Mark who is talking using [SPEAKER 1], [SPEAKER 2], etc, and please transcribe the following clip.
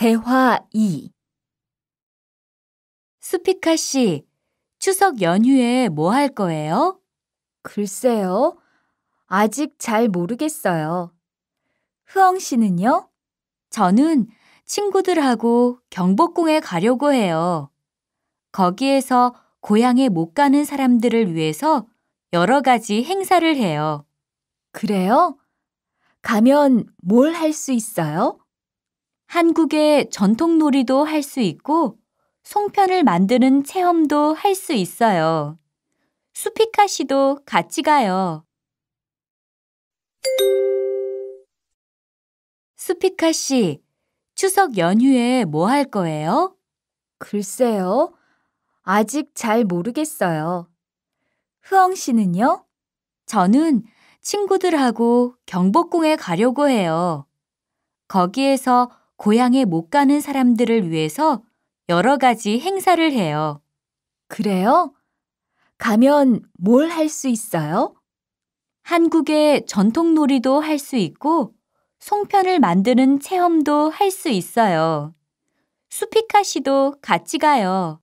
[SPEAKER 1] 대화 2 스피카 씨, 추석 연휴에 뭐 할 거예요? 글쎄요. 아직 잘 모르겠어요. 흐엉 씨는요? 저는 친구들하고 경복궁에 가려고 해요. 거기에서 고향에 못 가는 사람들을 위해서 여러 가지 행사를 해요. 그래요? 가면 뭘 할 수 있어요? 한국의 전통놀이도 할 수 있고 송편을 만드는 체험도 할 수 있어요. 수피카 씨도 같이 가요. 수피카 씨, 추석 연휴에 뭐 할 거예요? 글쎄요. 아직 잘 모르겠어요. 흐엉 씨는요? 저는 친구들하고 경복궁에 가려고 해요. 거기에서 고향에 못 가는 사람들을 위해서 여러 가지 행사를 해요. 그래요? 가면 뭘 할 수 있어요? 한국의 전통놀이도 할 수 있고 송편을 만드는 체험도 할 수 있어요. 수피카 씨도 같이 가요.